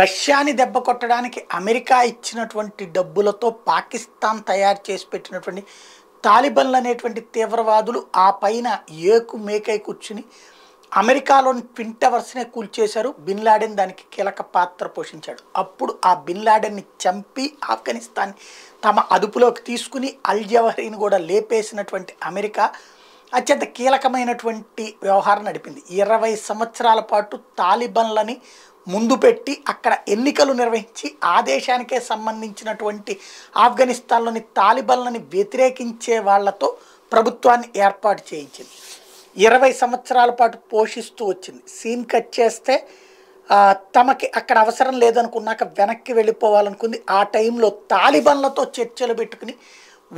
రష్యాని దెబ్బ కొట్టడానికి అమెరికా ఇచ్చినటువంటి డబ్బులతో పాకిస్తాన్ తయారు చేసి పెట్టినటువంటి తాలిబన్లు అనేటువంటి తీవ్రవాదులు ఆ పైన ఏకు మేకై కూర్చుని అమెరికాలోని ట్విన్ టవర్స్నే కూల్చేశారు బిన్ లాడెన్ దానికి కీలక పాత్ర పోషించాడు అప్పుడు ఆ బిన్ లాడెన్ని చంపి ఆఫ్ఘనిస్తాన్ తమ అదుపులోకి తీసుకుని అల్ కూడా లేపేసినటువంటి అమెరికా అత్యంత కీలకమైనటువంటి వ్యవహారం నడిపింది ఇరవై సంవత్సరాల పాటు తాలిబన్లని ముందు పెట్టి అక్కడ ఎన్నికలు నిర్వహించి ఆ దేశానికే సంబంధించినటువంటి ఆఫ్ఘనిస్తాన్లోని తాలిబన్లని వ్యతిరేకించే వాళ్లతో ప్రభుత్వాన్ని ఏర్పాటు చేయించింది ఇరవై సంవత్సరాల పాటు పోషిస్తూ వచ్చింది సీన్ కట్ చేస్తే తమకి అక్కడ అవసరం లేదనుకున్నాక వెనక్కి వెళ్ళిపోవాలనుకుంది ఆ టైంలో తాలిబన్లతో చర్చలు పెట్టుకుని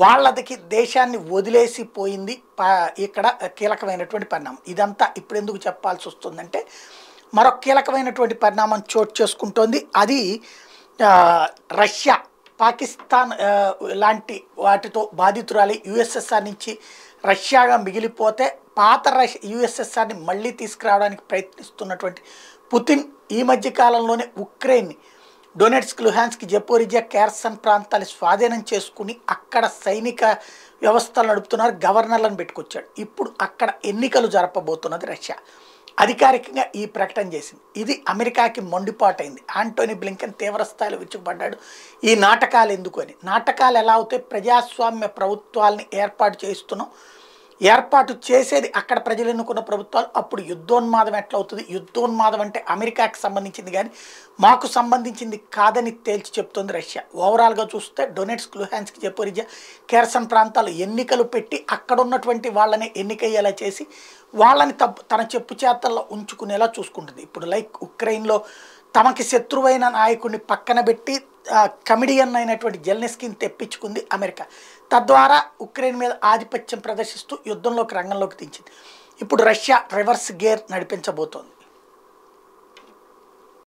వాళ్ళదికి దేశాన్ని వదిలేసి పోయింది ఇక్కడ కీలకమైనటువంటి పరిణామం ఇదంతా ఇప్పుడు ఎందుకు చెప్పాల్సి వస్తుందంటే మరొక కీలకమైనటువంటి పరిణామం చోటు చేసుకుంటోంది అది రష్యా పాకిస్తాన్ లాంటి వాటితో బాధితురాలి యుఎస్ఎస్ఆర్ నుంచి రష్యాగా మిగిలిపోతే పాత రష్ యుఎస్ఎస్ఆర్ని మళ్ళీ తీసుకురావడానికి ప్రయత్నిస్తున్నటువంటి పుతిన్ ఈ మధ్య కాలంలోనే ఉక్రెయిన్ని డొనెట్స్క్ లుహాన్స్క్ జపోరిజియా క్యార్సన్ ప్రాంతాలు స్వాధీనం చేసుకుని అక్కడ సైనిక వ్యవస్థలు నడుపుతున్నారు గవర్నర్లను పెట్టుకొచ్చాడు ఇప్పుడు అక్కడ ఎన్నికలు జరపబోతున్నది రష్యా అధికారికంగా ఈ ప్రకటన చేసింది ఇది అమెరికాకి మొండిపాటైంది ఆంటోనీ బ్లింకెన్ తీవ్రస్థాయిలో విచ్చుకుపడ్డాడు ఈ నాటకాలు ఎందుకు అని నాటకాలు ఎలా అవుతాయి ప్రజాస్వామ్య ప్రభుత్వాలని ఏర్పాటు చేస్తున్నాం ఏర్పాటు చేసేది అక్కడ ప్రజలు ఎన్నుకున్న ప్రభుత్వాలు అప్పుడు యుద్ధోన్మాదం ఎట్లవుతుంది యుద్ధోన్మాదం అంటే అమెరికాకి సంబంధించింది కానీ మాకు సంబంధించింది కాదని తేల్చి చెప్తోంది రష్యా ఓవరాల్గా చూస్తే క్లూహాన్స్కి చెప్పు జపోరిజా కేర్సన్ ప్రాంతాలు ఎన్నికలు పెట్టి అక్కడ ఉన్నటువంటి వాళ్ళని ఎన్నికయ్యేలా చేసి వాళ్ళని తన చెప్పు చేతల్లో ఉంచుకునేలా చూసుకుంటుంది ఇప్పుడు లైక్ ఉక్రెయిన్లో తమకి శత్రువైన నాయకుడిని పక్కన పెట్టి కమిడియన్ అయినటువంటి జెల్నెస్కిని తెప్పించుకుంది అమెరికా తద్వారా ఉక్రెయిన్ మీద ఆధిపత్యం ప్రదర్శిస్తూ యుద్ధంలోకి రంగంలోకి దించింది ఇప్పుడు రష్యా రివర్స్ గేర్ నడిపించబోతోంది